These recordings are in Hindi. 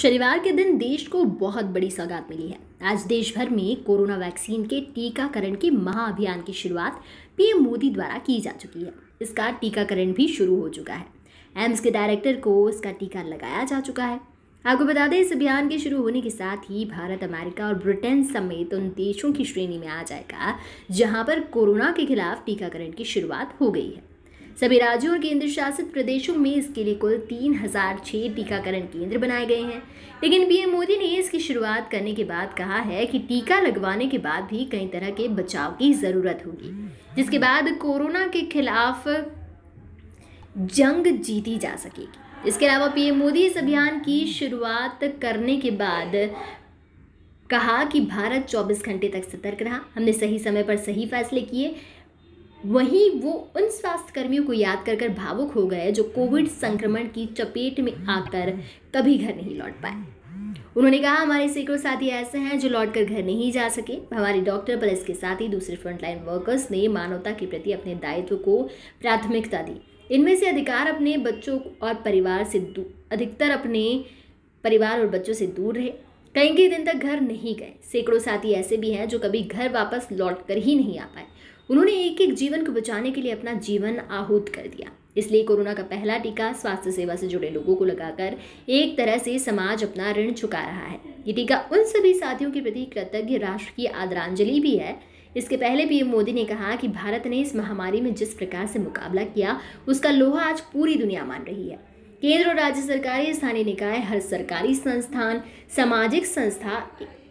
शनिवार के दिन देश को बहुत बड़ी सौगात मिली है आज देश भर में कोरोना वैक्सीन के टीकाकरण के महाअभियान की शुरुआत पीएम मोदी द्वारा की जा चुकी है इसका टीकाकरण भी शुरू हो चुका है एम्स के डायरेक्टर को इसका टीका लगाया जा चुका है आपको बता दें इस अभियान के शुरू होने के साथ ही भारत अमेरिका और ब्रिटेन समेत उन देशों की श्रेणी में आ जाएगा जहां पर कोरोना के खिलाफ टीकाकरण की शुरुआत हो गई है सभी राज्यों और केंद्र शासित प्रदेशों में इसके लिए कुल तीन हजार छह टीकाकरण केंद्र बनाए गए हैं लेकिन पीएम मोदी ने इसकी शुरुआत करने के बाद कहा है कि टीका लगवाने के बाद भी कई तरह के बचाव की ज़रूरत होगी जिसके बाद कोरोना के खिलाफ जंग जीती जा सकेगी इसके अलावा पीएम मोदी इस अभियान की शुरुआत करने के बाद कहा कि भारत 24 घंटे तक सतर्क रहा हमने सही समय पर सही फैसले किए वहीं वो उन स्वास्थ्यकर्मियों को याद कर कर भावुक हो गए जो कोविड संक्रमण की चपेट में आकर कभी घर नहीं लौट पाए उन्होंने कहा हमारे सैकड़ों साथी ऐसे हैं जो लौट कर घर नहीं जा सके हमारे डॉक्टर पुलिस के साथ ही दूसरे फ्रंटलाइन वर्कर्स ने मानवता के प्रति अपने दायित्व को प्राथमिकता दी इनमें से अधिकार अपने बच्चों और परिवार से अधिकतर अपने परिवार और बच्चों से दूर रहे कई कई दिन तक घर नहीं गए सैकड़ों साथी ऐसे भी हैं जो कभी घर वापस लौट कर ही नहीं आ पाए उन्होंने एक एक जीवन को बचाने के लिए अपना जीवन आहूत कर दिया इसलिए कोरोना का पहला टीका स्वास्थ्य सेवा से जुड़े लोगों को लगाकर एक तरह से समाज अपना ऋण चुका रहा है ये टीका उन सभी साथियों के प्रति कृतज्ञ राष्ट्र की आदरांजलि भी है इसके पहले पीएम मोदी ने कहा कि भारत ने इस महामारी में जिस प्रकार से मुकाबला किया उसका लोहा आज पूरी दुनिया मान रही है केंद्र और राज्य सरकार स्थानीय निकाय हर सरकारी संस्थान सामाजिक संस्था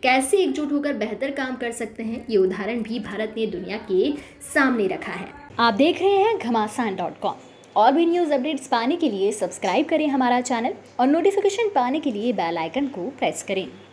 कैसे एकजुट होकर बेहतर काम कर सकते हैं ये उदाहरण भी भारत ने दुनिया के सामने रखा है आप देख रहे हैं घमासान डॉट कॉम और भी न्यूज़ अपडेट्स पाने के लिए सब्सक्राइब करें हमारा चैनल और नोटिफिकेशन पाने के लिए बेल आइकन को प्रेस करें